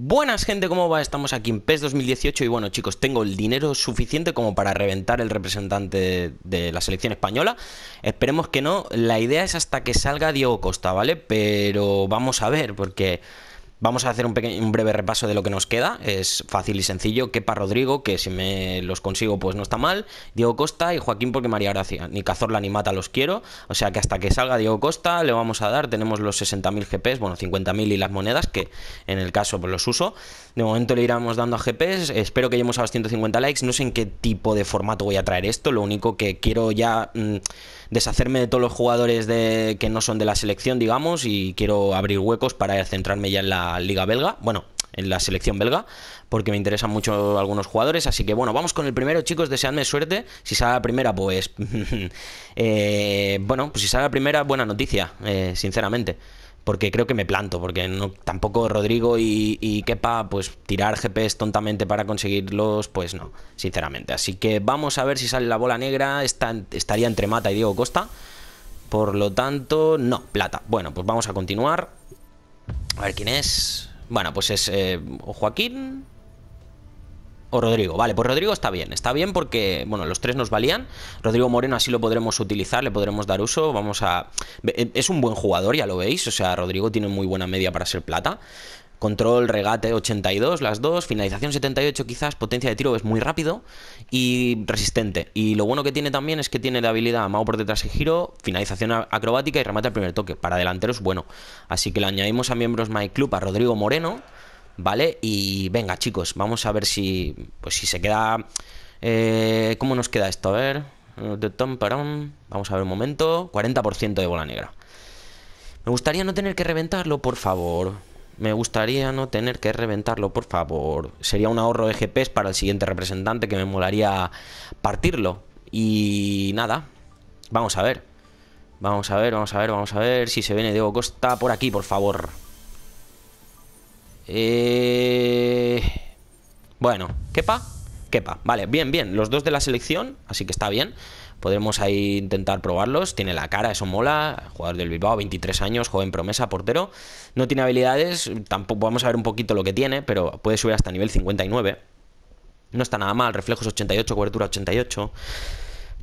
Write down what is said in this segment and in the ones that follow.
Buenas gente, ¿cómo va? Estamos aquí en PES 2018 y bueno chicos, tengo el dinero suficiente como para reventar el representante de la selección española Esperemos que no, la idea es hasta que salga Diego Costa, ¿vale? Pero vamos a ver, porque Vamos a hacer un, pequeño, un, breve repaso de lo que nos queda. Es fácil y sencillo. Quepa Rodrigo, que si me los consigo, pues no está mal. Diego Costa y Joaquín, porque María Gracia. Ni Cazorla ni Mata los quiero. O sea que hasta que salga Diego Costa le vamos a dar. Tenemos los 60.000 GPs, bueno, 50.000 y las monedas, que en el caso pues los uso. De momento le iremos dando a GPs. Espero que lleguemos a los 150 likes. No sé en qué tipo de formato voy a traer esto. Lo único que quiero ya mm, deshacerme de todos los jugadores de, que no son de la selección, digamos, y quiero abrir huecos para centrarme ya en la liga belga, bueno, en la selección belga, porque me interesan mucho algunos jugadores. Así que bueno, vamos con el primero, chicos, deseadme suerte. Si sale la primera, pues... Eh, bueno, pues si sale la primera, buena noticia, eh, sinceramente porque creo que me planto, porque no, tampoco Rodrigo y, y, Kepa, pues tirar GPs tontamente para conseguirlos, pues no, sinceramente. Así que vamos a ver si sale la bola negra, estaría entre Mata y Diego Costa, por lo tanto, no, plata. Bueno, pues vamos a continuar, a ver quién es. Bueno, pues es eh, Joaquín o Rodrigo. Vale, pues Rodrigo está bien. Está bien porque, bueno, los tres nos valían. Rodrigo Moreno así lo podremos utilizar, le podremos dar uso. Vamos a... Es un buen jugador, ya lo veis. O sea, Rodrigo tiene muy buena media para ser plata control, regate 82, las dos, finalización 78 quizás, potencia de tiro es muy rápido y resistente. Y lo bueno que tiene también es que tiene la habilidad mago por detrás y giro, finalización acrobática y remate al primer toque. Para delanteros, bueno. Así que le añadimos a miembros My Club a Rodrigo Moreno, ¿vale? Y venga, chicos, vamos a ver si, pues si se queda... Eh, ¿Cómo nos queda esto? A ver... Vamos a ver un momento. 40% de bola negra. Me gustaría no tener que reventarlo, por favor. Me gustaría no tener que reventarlo, por favor. Sería un ahorro de GPs para el siguiente representante que me molaría partirlo. Y nada, vamos a ver. Vamos a ver, vamos a ver, vamos a ver si se viene Diego Costa por aquí, por favor. Eh... Bueno, quepa, quepa. Vale, bien, bien. Los dos de la selección, así que está bien. Podremos ahí intentar probarlos. Tiene la cara, eso mola. Jugador del Bilbao, 23 años, joven promesa, portero. No tiene habilidades, tampoco vamos a ver un poquito lo que tiene, pero puede subir hasta nivel 59. No está nada mal, reflejos 88, cobertura 88.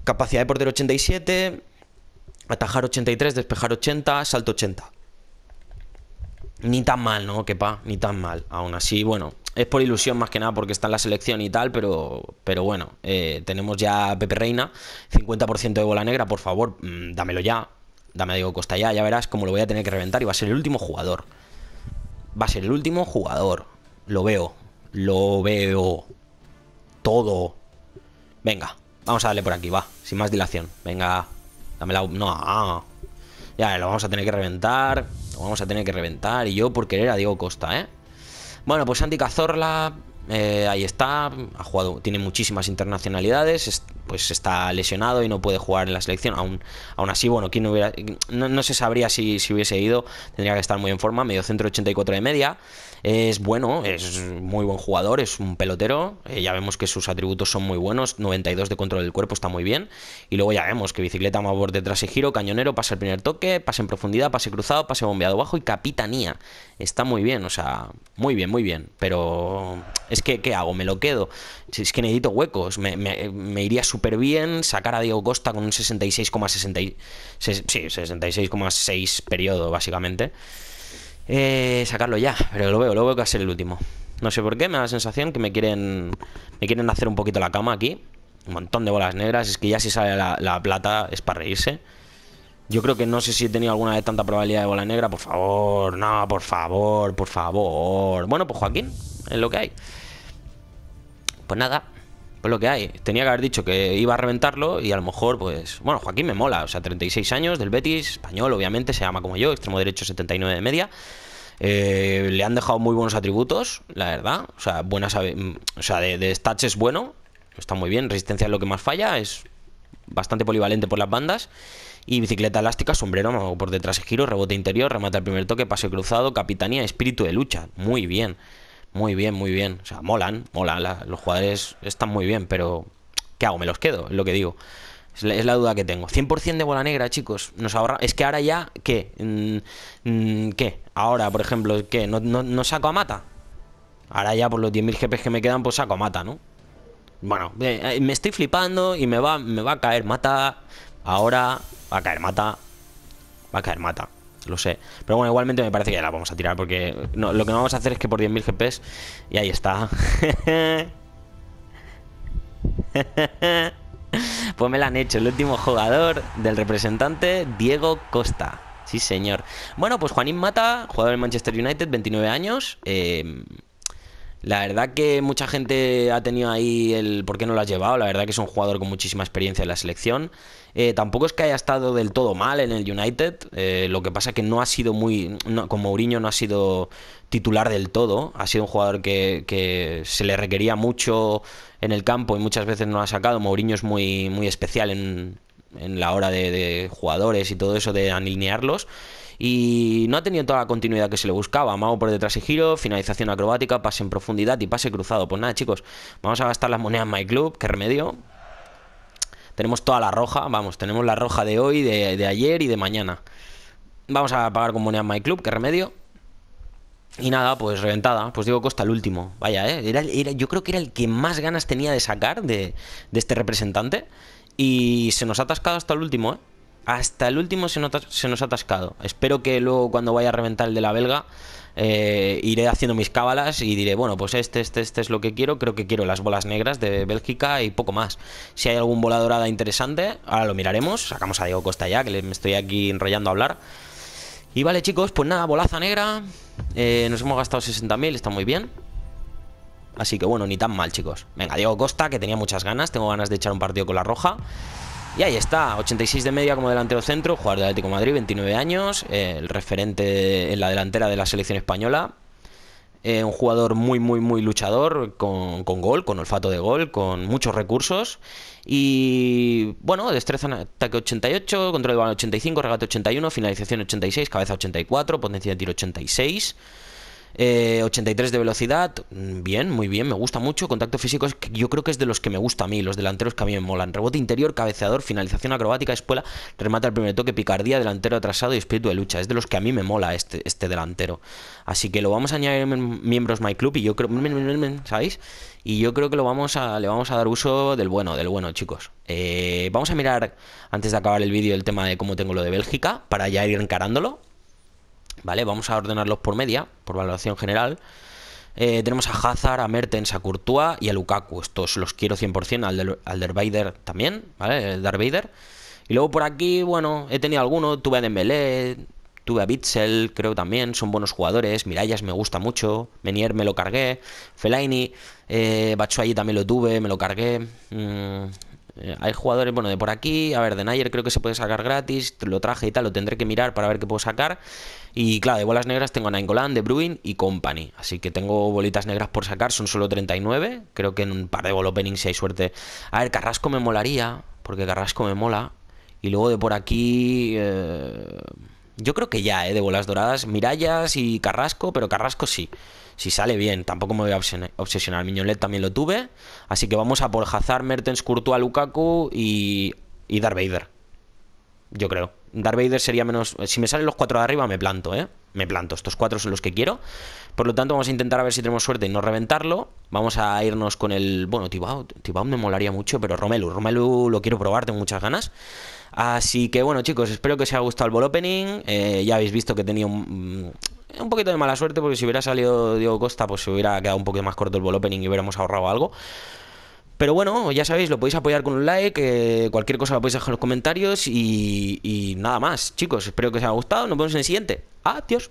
Capacidad de portero 87, atajar 83, despejar 80, salto 80. Ni tan mal, ¿no? Que pa, ni tan mal. Aún así, bueno, es por ilusión más que nada porque está en la selección y tal, pero, pero bueno, eh, tenemos ya a Pepe Reina, 50% de bola negra, por favor, mm, dámelo ya, dame a Diego Costa ya, ya verás cómo lo voy a tener que reventar y va a ser el último jugador. Va a ser el último jugador, lo veo, lo veo, todo. Venga, vamos a darle por aquí, va, sin más dilación, venga, dámela. No, ah. Ya, lo vamos a tener que reventar. Lo vamos a tener que reventar. Y yo por querer a Diego Costa, ¿eh? Bueno, pues Santi Cazorla eh, ahí está, ha jugado, tiene muchísimas internacionalidades, pues está lesionado y no puede jugar en la selección. Aún, aún así, bueno, ¿quién no, se sabría si, hubiese ido, tendría que estar muy en forma, medio centro 84 de media, es bueno, es muy buen jugador, es un pelotero, eh, ya vemos que sus atributos son muy buenos, 92 de control del cuerpo está muy bien, y luego ya vemos que bicicleta más borde, detrás y giro, cañonero, pasa el primer toque, pase en profundidad, pase cruzado, pase bombeado bajo y capitanía. Está muy bien, o sea, muy bien, muy bien, pero es que, ¿qué hago? ¿Me lo quedo? es que necesito huecos. Me, iría súper bien sacar a Diego Costa con un 66,66 sí, 66,6 periodo, básicamente. Eh, sacarlo ya, pero lo veo, lo veo que va a ser el último. No sé por qué, me da la sensación que me quieren, me quieren hacer un poquito la cama aquí. Un montón de bolas negras, es que ya si sale la, la plata es para reírse. Yo creo que no sé si he tenido alguna de tanta probabilidad de bola negra. Por favor, no, por favor, por favor. Bueno, pues Joaquín, es lo que hay. Pues nada, pues lo que hay. Tenía que haber dicho que iba a reventarlo y a lo mejor, pues. Bueno, Joaquín me mola, o sea, 36 años, del Betis, español, obviamente, se llama como yo, extremo derecho 79 de media. Eh, le han dejado muy buenos atributos, la verdad. O sea, buenas, o sea de, de stats es bueno, está muy bien. Resistencia es lo que más falla, es bastante polivalente por las bandas. Y bicicleta elástica, sombrero por detrás, giro, rebote interior, remate al primer toque, pase cruzado, capitanía, espíritu de lucha. Muy bien muy bien, muy bien. O sea, molan, molan, los jugadores están muy bien, pero ¿qué hago? ¿Me los quedo? Es lo que digo. Es la, duda que tengo. 100% de bola negra, chicos. Nos Es que ahora ya, ¿qué? Mm, mm, ¿Qué? Ahora, por ejemplo, ¿qué? ¿No, no, saco a mata? Ahora ya por los 10.000 GPs que me quedan, pues saco a mata, ¿no? Bueno, eh, eh, me estoy flipando y me va, me va a caer mata. Ahora va a caer mata. Va a caer mata lo sé. Pero bueno, igualmente me parece que ya la vamos a tirar porque lo que no vamos a hacer es que por 10.000 GPs y ahí está. pues me la han hecho el último jugador del representante Diego Costa. Sí, señor. Bueno, pues Juanín Mata, jugador del Manchester United, 29 años. Eh, la verdad que mucha gente ha tenido ahí el por qué no lo has llevado. La verdad que es un jugador con muchísima experiencia en la selección. Eh, tampoco es que haya estado del todo mal en el United. Eh, lo que pasa es que no ha sido muy. con Mourinho no ha sido titular del todo. Ha sido un jugador que, se le requería mucho en el campo y muchas veces no lo ha sacado. Mourinho es muy, muy especial en, la hora de jugadores y todo eso, de alinearlos y no ha tenido toda la continuidad que se le buscaba. Mago por detrás y giro, finalización acrobática, pase en profundidad y pase cruzado. Pues nada, chicos, vamos a gastar las monedas My Club, qué remedio. Tenemos toda la roja, vamos, tenemos la roja de hoy, de, ayer y de mañana. Vamos a pagar con monedas My Club, qué remedio. Y nada, pues reventada. Pues que Costa, el último. Vaya, ¿eh? yo creo que era el que más ganas tenía de sacar de, de este representante. Y se nos ha atascado hasta el último, ¿eh? hasta el último se, nos ha atascado. Espero que luego cuando vaya a reventar el de la belga eh, iré haciendo mis cábalas y diré, bueno, pues este, este, este es lo que quiero. Creo que quiero las bolas negras de Bélgica y poco más. Si hay algún bola dorada interesante, ahora lo miraremos. Sacamos a Diego Costa ya, que me estoy aquí enrollando a hablar. Y vale, chicos, pues nada, bolaza negra. Eh, nos hemos gastado 60.000, está muy bien. Así que bueno, ni tan mal, chicos. Venga, Diego Costa, que tenía muchas ganas. Tengo ganas de echar un partido con la roja. Y ahí está, 86 de media como delantero centro, jugador de Atlético Madrid, 29 años, eh, el referente en la delantera de la selección española. Eh, un jugador muy, muy, muy luchador, con, con, gol, con olfato de gol, con muchos recursos. Y bueno, destreza en ataque 88, control de balón 85, regate 81, finalización 86, cabeza 84, potencia de tiro 86. 83 eh, de velocidad, mm, bien, muy bien, me gusta mucho. Contacto físico yo creo que es de los que me gusta a mí, los delanteros que a mí me molan. Rebote interior, cabeceador, finalización acrobática, espuela, remata al primer toque, picardía, delantero atrasado y espíritu de lucha. Es de los que a mí me mola este, este delantero. Así que lo vamos a añadir en miembros My Club y yo creo, ¿sabéis? Y yo creo que lo vamos a, le vamos a dar uso del bueno, del bueno, chicos. Eh, vamos a mirar, antes de acabar el vídeo, el tema de cómo tengo lo de Bélgica, para ya ir encarándolo. ¿vale? Vamos a ordenarlos por media, por valoración general. Eh, tenemos a Hazard, a Mertens, a Courtois y a Lukaku. Estos los quiero 100%, al, de, también, ¿vale? El Darvader. Y luego por aquí, bueno, he tenido alguno, tuve a Dembélé, tuve a Bitzel, creo también, son buenos jugadores. Mirallas me gusta mucho, Menier me lo cargué, Fellaini, eh, también lo tuve, me lo cargué. Mm, eh, hay jugadores, bueno, de por aquí, a ver, de Nayer creo que se puede sacar gratis, lo traje y tal, lo tendré que mirar para ver qué puedo sacar. Y claro, de bolas negras tengo a Nainggolan, De Bruin y Company. Así que tengo bolitas negras por sacar, son solo 39. Creo que en un par de openings si hay suerte. A ver, Carrasco me molaría, porque Carrasco me mola. Y luego de por aquí... Eh, yo creo que ya, ¿eh? De bolas doradas, Mirallas y Carrasco, pero Carrasco sí. Si sale bien, tampoco me voy a obsesionar. Miñolet también lo tuve. Así que vamos a por Mertens, Courtois, Lukaku y, y Darth Vader. Yo creo. Darth Vader sería menos... Si me salen los cuatro de arriba, me planto, ¿eh? Me planto. Estos cuatro son los que quiero. Por lo tanto, vamos a intentar a ver si tenemos suerte y no reventarlo. Vamos a irnos con el... Bueno, Tibau. Tibau me molaría mucho, pero Romelu. Romelu lo quiero probar, tengo muchas ganas. Así que bueno, chicos, espero que os haya gustado el volopening, opening. Eh, ya habéis visto que tenía un, mm, un poquito de mala suerte porque si hubiera salido Diego Costa, pues se hubiera quedado un poquito más corto el volopening opening y hubiéramos ahorrado algo. Pero bueno, ya sabéis, lo podéis apoyar con un like, eh, cualquier cosa lo podéis dejar en los comentarios y, y nada más, chicos. Espero que os haya gustado. Nos vemos en el siguiente. Adiós.